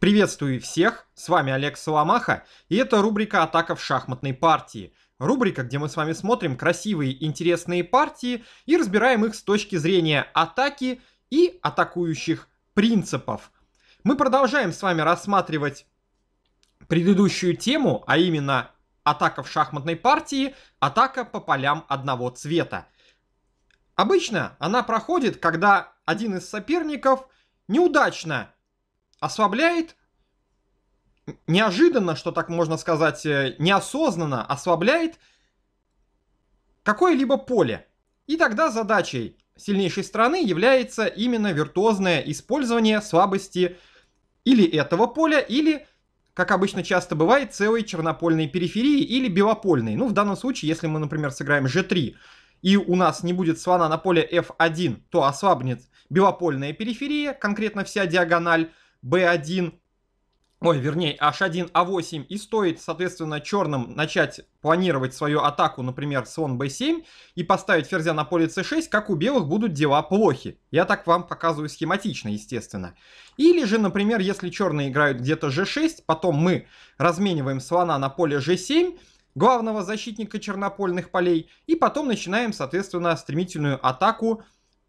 Приветствую всех, с вами Олег Соломаха, и это рубрика «Атака в шахматной партии». Рубрика, где мы с вами смотрим красивые, интересные партии и разбираем их с точки зрения атаки и атакующих принципов. Мы продолжаем с вами рассматривать предыдущую тему, а именно атака в шахматной партии, атака по полям одного цвета. Обычно она проходит, когда один из соперников неудачно ослабляет неожиданно, что так можно сказать, э, неосознанно ослабляет какое-либо поле. И тогда задачей сильнейшей страны является именно виртуозное использование слабости или этого поля, или, как обычно часто бывает, целой чернопольной периферии или белопольной. Ну, в данном случае, если мы, например, сыграем g3, и у нас не будет слона на поле f1, то ослабнет белопольная периферия, конкретно вся диагональ, B1, ой, вернее, H1, A8, а и стоит, соответственно, черным начать планировать свою атаку, например, слон b7, и поставить ферзя на поле c6, как у белых будут дела плохи. Я так вам показываю схематично, естественно. Или же, например, если черные играют где-то g6, потом мы размениваем слона на поле g7, главного защитника чернопольных полей, и потом начинаем, соответственно, стремительную атаку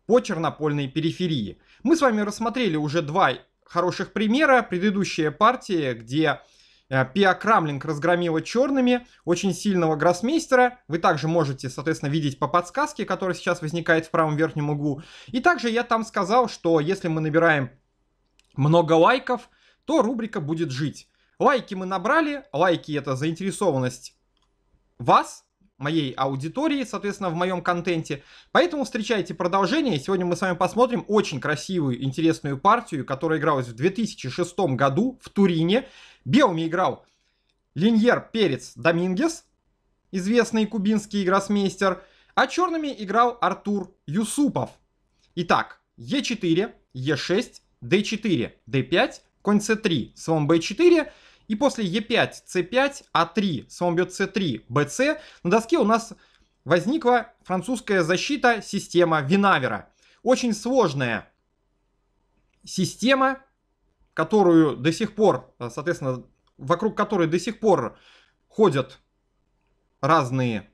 по чернопольной периферии. Мы с вами рассмотрели уже два хороших примера. Предыдущие партии, где э, Пиа Крамлинг разгромила черными очень сильного гроссмейстера. Вы также можете, соответственно, видеть по подсказке, которая сейчас возникает в правом верхнем углу. И также я там сказал, что если мы набираем много лайков, то рубрика будет жить. Лайки мы набрали, лайки это заинтересованность вас, моей аудитории, соответственно, в моем контенте. Поэтому встречайте продолжение. Сегодня мы с вами посмотрим очень красивую, интересную партию, которая игралась в 2006 году в Турине. Белыми играл Линьер Перец Домингес, известный кубинский игросмейстер, а черными играл Артур Юсупов. Итак, Е4, Е6, д 4 д 5 конь c3, слон b4, и после Е5, c 5 А3, слон бьет С3, БС, на доске у нас возникла французская защита система Винавера. Очень сложная система, которую до сих пор, соответственно, вокруг которой до сих пор ходят разные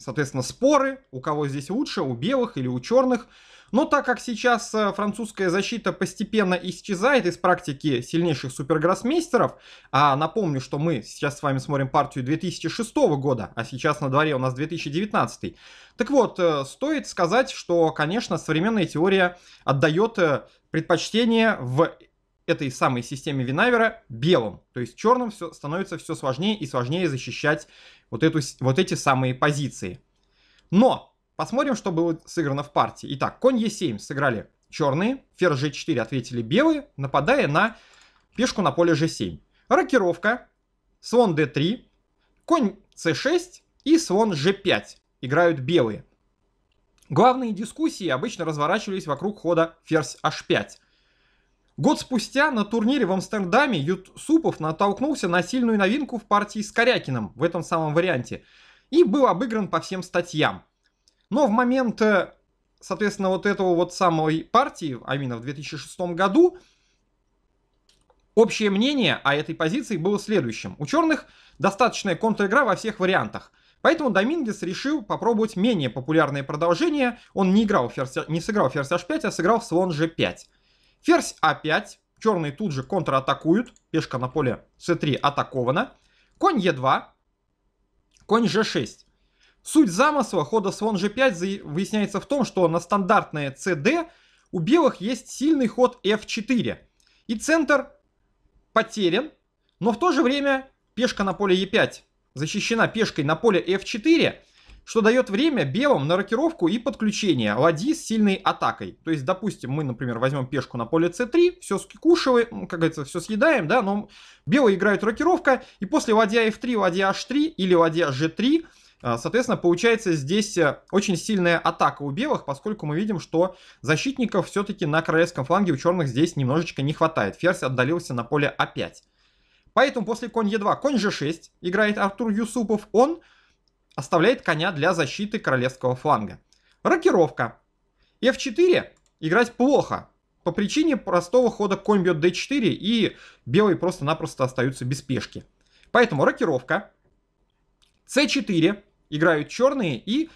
Соответственно, споры, у кого здесь лучше, у белых или у черных. Но так как сейчас э, французская защита постепенно исчезает из практики сильнейших супергроссмейстеров, а напомню, что мы сейчас с вами смотрим партию 2006 года, а сейчас на дворе у нас 2019. Так вот, э, стоит сказать, что, конечно, современная теория отдает э, предпочтение в этой самой системе Винавера белым. То есть черным все, становится все сложнее и сложнее защищать вот, эту, вот эти самые позиции. Но посмотрим, что было сыграно в партии. Итак, конь Е7 сыграли черные, ферзь G4 ответили белые, нападая на пешку на поле G7. Рокировка, слон D3, конь C6 и слон G5 играют белые. Главные дискуссии обычно разворачивались вокруг хода ферзь H5. Год спустя на турнире в Амстердаме Юсупов натолкнулся на сильную новинку в партии с Корякиным в этом самом варианте и был обыгран по всем статьям. Но в момент, э, соответственно, вот этого вот самой партии, а именно в 2006 году, общее мнение о этой позиции было следующим. У черных достаточная контр-игра во всех вариантах. Поэтому Домингес решил попробовать менее популярное продолжение. Он не, играл ферзь, не сыграл ферзь h5, а сыграл слон g5. Ферзь А5. Черные тут же контратакуют. Пешка на поле С3 атакована. Конь Е2. Конь Ж6. Суть замысла хода слон ж 5 выясняется в том, что на стандартное CD у белых есть сильный ход F4. И центр потерян, но в то же время пешка на поле е 5 защищена пешкой на поле F4 что дает время белым на рокировку и подключение ладьи с сильной атакой. То есть, допустим, мы, например, возьмем пешку на поле c3, все скикушиваем, как говорится, все съедаем, да, но белые играют рокировка, и после ладья f3, ладья h3 или ладья g3 э, Соответственно, получается здесь э, очень сильная атака у белых, поскольку мы видим, что защитников все-таки на королевском фланге у черных здесь немножечко не хватает. Ферзь отдалился на поле a а 5 Поэтому после конь e 2 конь g 6 играет Артур Юсупов. Он оставляет коня для защиты королевского фланга. Рокировка. f4 играть плохо, по причине простого хода конь бьет d4 и белые просто-напросто остаются без пешки. Поэтому рокировка. c4 играют черные и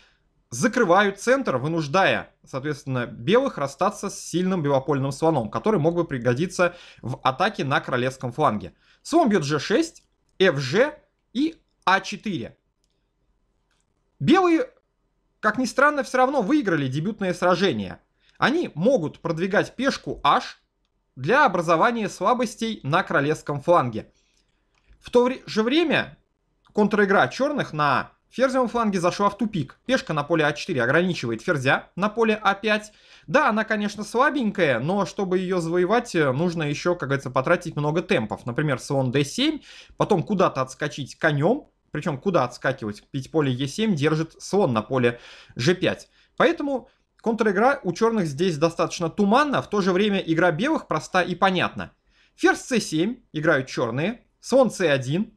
закрывают центр, вынуждая, соответственно, белых расстаться с сильным белопольным слоном, который мог бы пригодиться в атаке на королевском фланге. Слон бьет g6, fg и a4. А Белые, как ни странно, все равно выиграли дебютное сражение. Они могут продвигать пешку H для образования слабостей на королевском фланге. В то же время контр-игра черных на ферзевом фланге зашла в тупик. Пешка на поле А4 ограничивает ферзя на поле А5. Да, она, конечно, слабенькая, но чтобы ее завоевать, э, нужно еще, как говорится, потратить много темпов. Например, слон d7, потом куда-то отскочить конем, причем куда отскакивать? Ведь поле Е7 держит слон на поле G5. Поэтому контр-игра у черных здесь достаточно туманна, в то же время игра белых проста и понятна. Ферзь c7 играют черные, слон c1.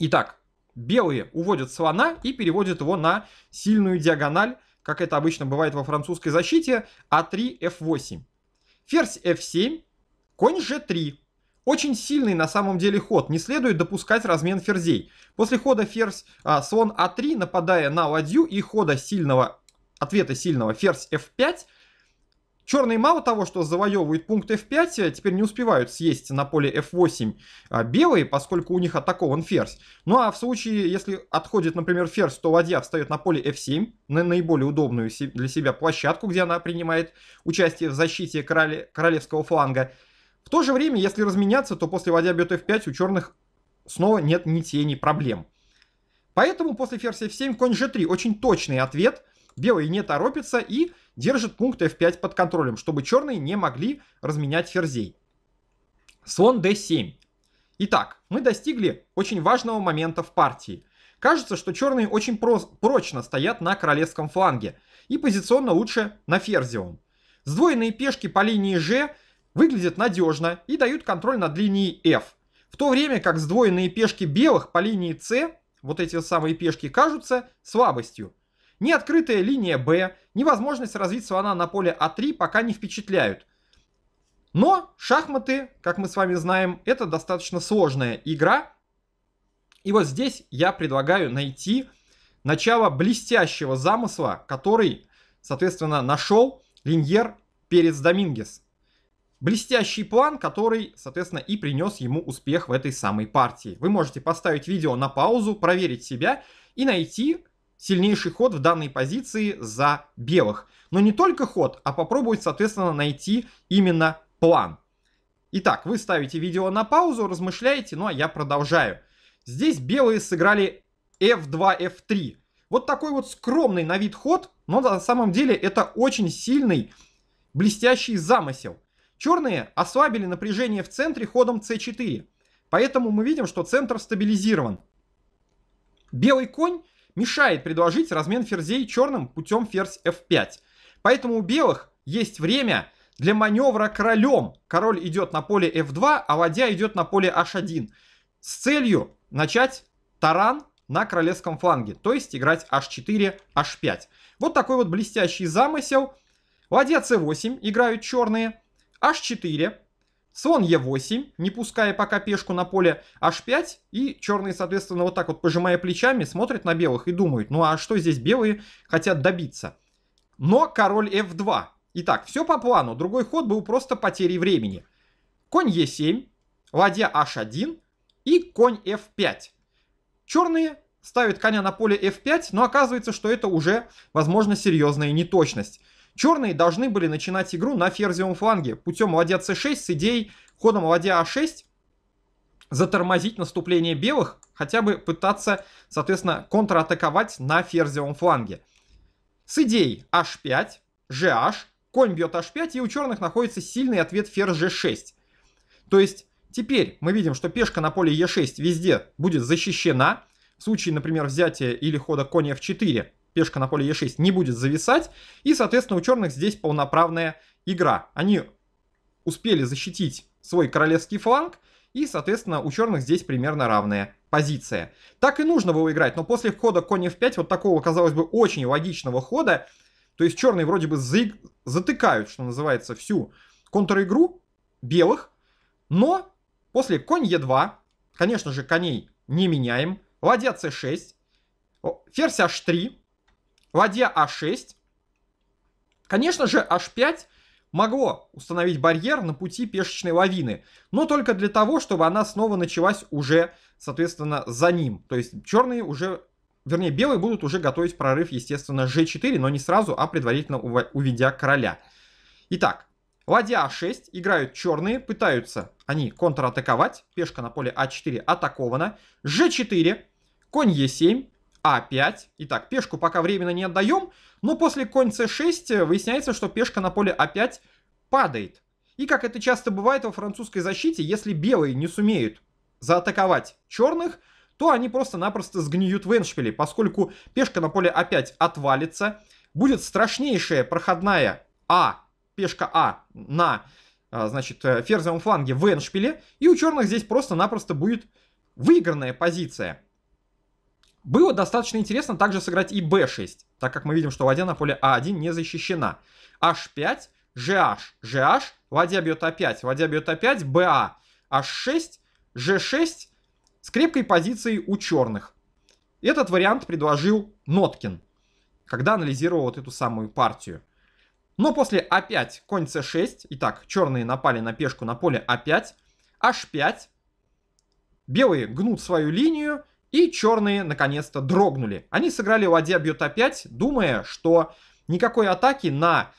Итак, белые уводят слона и переводят его на сильную диагональ, как это обычно бывает во французской защите, а3 f8. Ферзь f7, конь g3. Очень сильный на самом деле ход, не следует допускать размен ферзей. После хода ферзь а, слон А3, нападая на ладью и хода сильного, ответа сильного ферзь F5, Черные мало того, что завоевывают пункт f5, теперь не успевают съесть на поле f8 а, белые, поскольку у них атакован ферзь. Ну а в случае, если отходит, например, ферзь, то ладья встает на поле f7, на наиболее удобную для себя площадку, где она принимает участие в защите короле, королевского фланга. В то же время, если разменяться, то после ладья бьет f5 у черных снова нет ни тени проблем. Поэтому после ферзь f7 конь g3 очень точный ответ. Белые не торопятся и держат пункт f5 под контролем, чтобы черные не могли разменять ферзей. Слон d7. Итак, мы достигли очень важного момента в партии. Кажется, что черные очень прочно стоят на королевском фланге и позиционно лучше на ферзевом. Сдвоенные пешки по линии G выглядят надежно и дают контроль над линией F. В то время как сдвоенные пешки белых по линии C, вот эти самые пешки, кажутся слабостью. Ни открытая линия B, ни возможность развить слона на поле А3 пока не впечатляют. Но шахматы, как мы с вами знаем, это достаточно сложная игра. И вот здесь я предлагаю найти начало блестящего замысла, который, соответственно, нашел Линьер перец Домингес. Блестящий план, который, соответственно, и принес ему успех в этой самой партии. Вы можете поставить видео на паузу, проверить себя и найти сильнейший ход в данной позиции за белых. Но не только ход, а попробовать, соответственно, найти именно план. Итак, вы ставите видео на паузу, размышляете, ну а я продолжаю. Здесь белые сыграли f2, f3. Вот такой вот скромный на вид ход, но на самом деле это очень сильный, блестящий замысел. Черные ослабили напряжение в центре ходом c4, поэтому мы видим, что центр стабилизирован. Белый конь мешает предложить размен ферзей черным путем ферзь f5. Поэтому у белых есть время для маневра королем. Король идет на поле f2, а ладья идет на поле h1 с целью начать таран на королевском фланге, то есть играть h4, h5. Вот такой вот блестящий замысел. Ладья c8 играют черные h4, слон e8, не пуская пока пешку на поле h5, и черные, соответственно, вот так вот пожимая плечами, смотрят на белых и думают, ну а что здесь белые хотят добиться? Но король f2. Итак, все по плану, другой ход был просто потерей времени. Конь e7, ладья h1 и конь f5. Черные ставят коня на поле f5, но оказывается, что это уже, возможно, серьезная неточность. Черные должны были начинать игру на ферзевом фланге путем ладья c6 с идеей ходом ладья а6 затормозить наступление белых, хотя бы пытаться, соответственно, контратаковать на ферзевом фланге. С идеей h5, а gh, конь бьет h5, а и у черных находится сильный ответ ферзь g6. То есть теперь мы видим, что пешка на поле e6 везде будет защищена, в случае, например, взятия или хода конь f4 пешка на поле Е6 не будет зависать. И, соответственно, у черных здесь полноправная игра. Они успели защитить свой королевский фланг. И, соответственно, у черных здесь примерно равная позиция. Так и нужно было играть, но после хода конь f5, вот такого, казалось бы, очень логичного хода, то есть черные вроде бы за... затыкают, что называется, всю контр-игру белых, но после конь e2, конечно же, коней не меняем, ладья c6, ферзь h3, Ладья А6. Конечно же, H5 могло установить барьер на пути пешечной лавины, но только для того, чтобы она снова началась уже, соответственно, за ним. То есть черные уже, вернее, белые будут уже готовить прорыв, естественно, g4, но не сразу, а предварительно уведя короля. Итак, ладья а6, играют черные, пытаются они контратаковать, пешка на поле а4 атакована, g4, конь e7, а5. Итак, пешку пока временно не отдаем, но после конь c6 э, выясняется, что пешка на поле а5 падает. И как это часто бывает во французской защите, если белые не сумеют заатаковать черных, то они просто-напросто сгниют в эншпиле, поскольку пешка на поле А5 отвалится, будет страшнейшая проходная А, пешка А на, э, значит, э, ферзевом фланге в эншпиле, и у черных здесь просто-напросто будет выигранная позиция. Было достаточно интересно также сыграть и b6, так как мы видим, что ладья на поле a1 а не защищена. h5, gh, gh, ладья бьет a5, а ладья бьет a5, ba, h6, g6 с крепкой позицией у черных. Этот вариант предложил Ноткин, когда анализировал вот эту самую партию. Но после a5, а конь c6, итак, черные напали на пешку на поле a5, h5, белые гнут свою линию, и черные наконец-то дрогнули. Они сыграли ладья бьет опять, думая, что никакой атаки на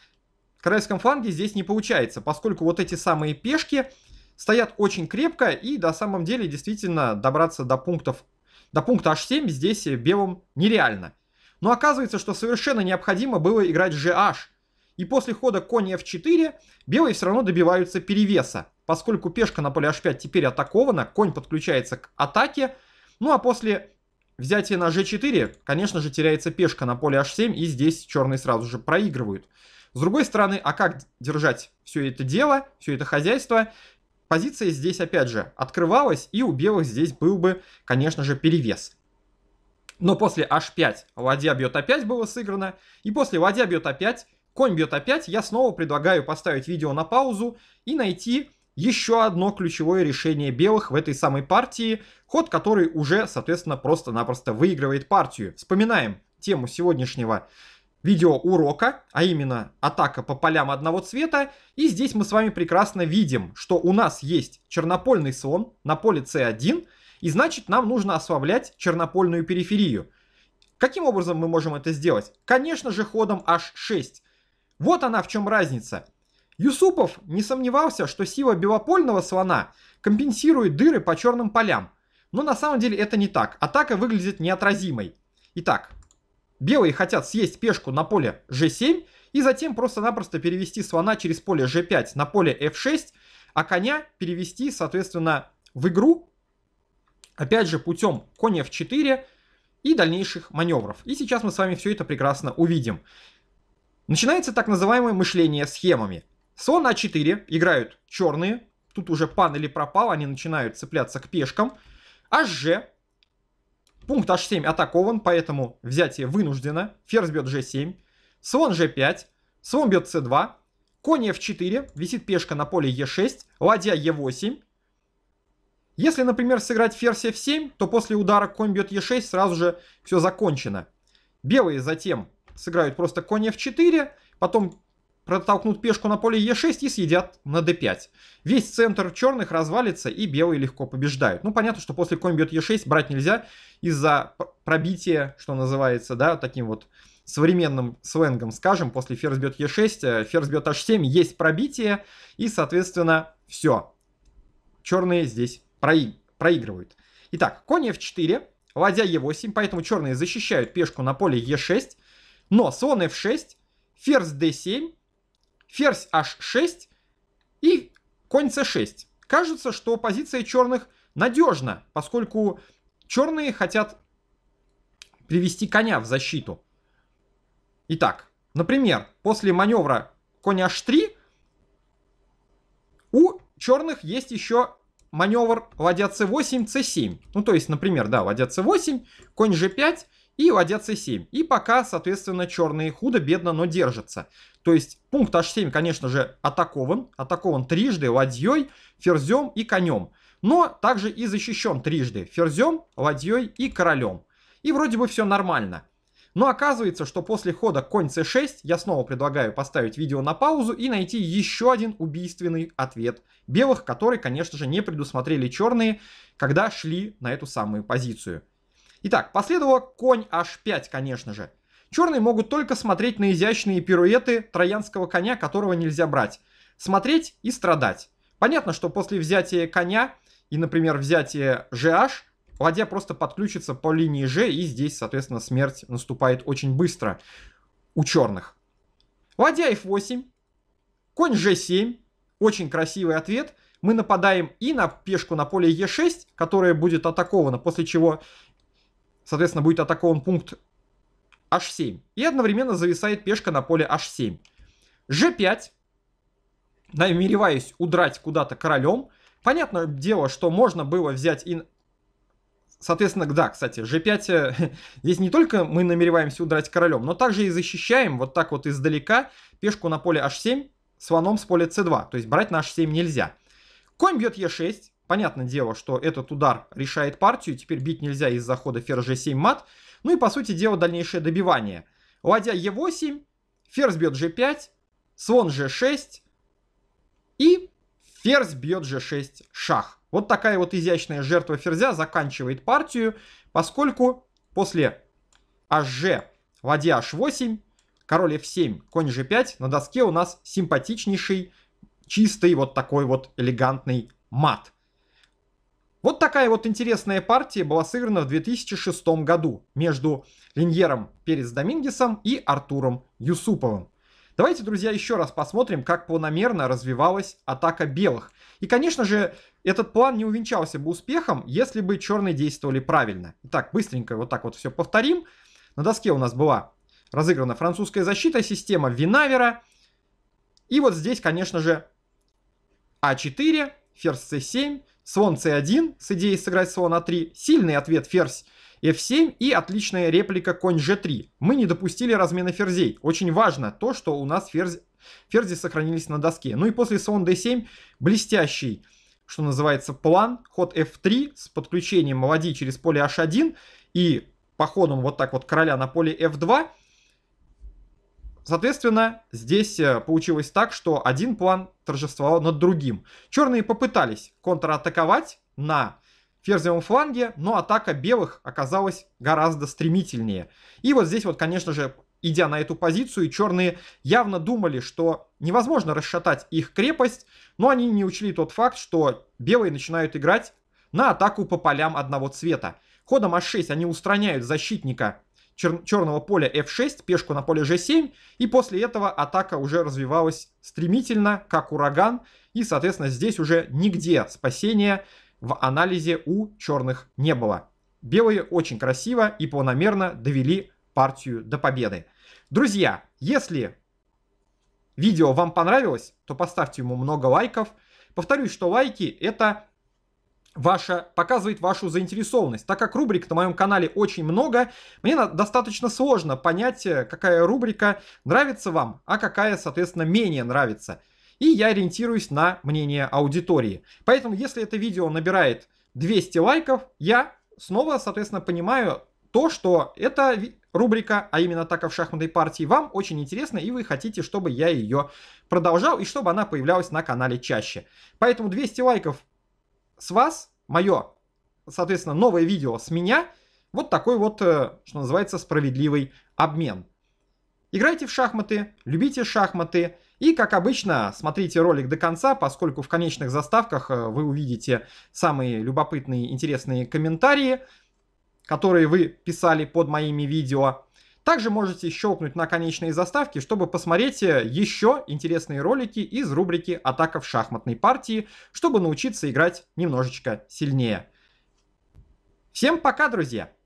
королевском фланге здесь не получается, поскольку вот эти самые пешки стоят очень крепко и на самом деле действительно добраться до пунктов до пункта h7 здесь белым нереально. Но оказывается, что совершенно необходимо было играть gh. И после хода конь f4 белые все равно добиваются перевеса, поскольку пешка на поле h5 теперь атакована, конь подключается к атаке, ну а после взятия на g4, конечно же, теряется пешка на поле h7, и здесь черные сразу же проигрывают. С другой стороны, а как держать все это дело, все это хозяйство? Позиция здесь, опять же, открывалась, и у белых здесь был бы, конечно же, перевес. Но после h5 ладья бьет опять было сыграно, и после ладья бьет опять, конь бьет опять, я снова предлагаю поставить видео на паузу и найти еще одно ключевое решение белых в этой самой партии, ход который уже, соответственно, просто-напросто выигрывает партию. Вспоминаем тему сегодняшнего видео урока, а именно атака по полям одного цвета. И здесь мы с вами прекрасно видим, что у нас есть чернопольный слон на поле c1, и значит нам нужно ослаблять чернопольную периферию. Каким образом мы можем это сделать? Конечно же ходом h6. Вот она в чем разница. Юсупов не сомневался, что сила белопольного слона компенсирует дыры по черным полям. Но на самом деле это не так. Атака выглядит неотразимой. Итак, белые хотят съесть пешку на поле g7 и затем просто-напросто перевести слона через поле g5 на поле f6, а коня перевести, соответственно, в игру, опять же, путем коня f4 и дальнейших маневров. И сейчас мы с вами все это прекрасно увидим. Начинается так называемое мышление схемами. Слон а 4 играют черные. Тут уже пан или пропал, они начинают цепляться к пешкам. HG. Пункт H7 атакован, поэтому взятие вынуждено. Ферзь бьет G7. Слон G5. Слон бьет C2. Конь F4. Висит пешка на поле E6. Ладья E8. Если, например, сыграть ферзь f7, то после удара конь бьет e6, сразу же все закончено. Белые затем сыграют просто конь f4, потом протолкнут пешку на поле Е6 и съедят на d5. Весь центр черных развалится и белые легко побеждают. Ну, понятно, что после конь бьет Е6 брать нельзя из-за пробития, что называется, да, таким вот современным сленгом скажем, после ферзь бьет Е6, э, ферзь бьет H7, есть пробитие, и, соответственно, все. Черные здесь проиг проигрывают. Итак, конь F4, ладья E8, поэтому черные защищают пешку на поле Е6, но слон F6, ферзь D7, ферзь h6 и конь c6. Кажется, что позиция черных надежна, поскольку черные хотят привести коня в защиту. Итак, например, после маневра конь h3 у черных есть еще маневр ладья c8, c7. Ну, то есть, например, да, ладья c8, конь g5, и ладья c7. И пока, соответственно, черные худо бедно, но держатся. То есть пункт h7, конечно же, атакован. Атакован трижды ладьей, ферзем и конем. Но также и защищен трижды ферзем, ладьей и королем. И вроде бы все нормально. Но оказывается, что после хода конь c6 я снова предлагаю поставить видео на паузу и найти еще один убийственный ответ белых, который, конечно же, не предусмотрели черные, когда шли на эту самую позицию. Итак, последовало конь h5, конечно же. Черные могут только смотреть на изящные пируэты троянского коня, которого нельзя брать. Смотреть и страдать. Понятно, что после взятия коня и, например, взятия gh, ладья просто подключится по линии g, и здесь, соответственно, смерть наступает очень быстро у черных. Ладья f8, конь g7, очень красивый ответ. Мы нападаем и на пешку на поле e6, которая будет атакована, после чего Соответственно, будет атакован пункт h7. И одновременно зависает пешка на поле h7. g5. Намереваюсь удрать куда-то королем. Понятное дело, что можно было взять и... Соответственно, да, кстати, g5, э, здесь не только мы намереваемся удрать королем, но также и защищаем вот так вот издалека пешку на поле h7 слоном с поля c2. То есть брать на h7 нельзя. Конь бьет e6 понятное дело, что этот удар решает партию, теперь бить нельзя из-за хода ферзь g7 мат. Ну и, по сути дела, дальнейшее добивание. Ладья e8, ферзь бьет g5, слон g6 и ферзь бьет g6 шах. Вот такая вот изящная жертва ферзя заканчивает партию, поскольку после hg ладья h8, король f7, конь g5 на доске у нас симпатичнейший, чистый вот такой вот элегантный мат. Вот такая вот интересная партия была сыграна в 2006 году между Линьером Перес Домингесом и Артуром Юсуповым. Давайте, друзья, еще раз посмотрим, как планомерно развивалась атака белых. И, конечно же, этот план не увенчался бы успехом, если бы черные действовали правильно. Итак, быстренько вот так вот все повторим. На доске у нас была разыграна французская защита, система Винавера. И вот здесь, конечно же, А4, ферзь c7, слон c1 с идеей сыграть Слон a 3, сильный ответ ферзь f7 и отличная реплика конь g3. Мы не допустили размена ферзей. Очень важно то, что у нас ферзь, ферзи сохранились на доске. Ну и после слон d7 блестящий, что называется, план. Ход f3 с подключением ладьи через поле h1 и походом вот так вот короля на поле f2. Соответственно, здесь э, получилось так, что один план торжествовал над другим. Черные попытались контратаковать на ферзевом фланге, но атака белых оказалась гораздо стремительнее. И вот здесь вот, конечно же, идя на эту позицию, черные явно думали, что невозможно расшатать их крепость, но они не учли тот факт, что белые начинают играть на атаку по полям одного цвета. Ходом h6 они устраняют защитника чер черного поля f6, пешку на поле g7, и после этого атака уже развивалась стремительно, как ураган, и, соответственно, здесь уже нигде спасения в анализе у черных не было. Белые очень красиво и планомерно довели партию до победы. Друзья, если видео вам понравилось, то поставьте ему много лайков. Повторюсь, что лайки это ваша, показывает вашу заинтересованность. Так как рубрик на моем канале очень много, мне достаточно сложно понять, э, какая рубрика нравится вам, а какая, соответственно, менее нравится. И я ориентируюсь на мнение аудитории. Поэтому, если это видео набирает 200 лайков, я снова, соответственно, понимаю то, что эта рубрика, а именно атака в шахматной партии, вам очень интересна, и вы хотите, чтобы я ее продолжал, и чтобы она появлялась на канале чаще. Поэтому 200 лайков с вас мое, соответственно, новое видео с меня. Вот такой вот, э, что называется, справедливый обмен. Играйте в шахматы, любите шахматы. И, как обычно, смотрите ролик до конца, поскольку в конечных заставках э, вы увидите самые любопытные, интересные комментарии, которые вы писали под моими видео. Также можете щелкнуть на конечные заставки, чтобы посмотреть э, еще интересные ролики из рубрики «Атака в шахматной партии», чтобы научиться играть немножечко сильнее. Всем пока, друзья!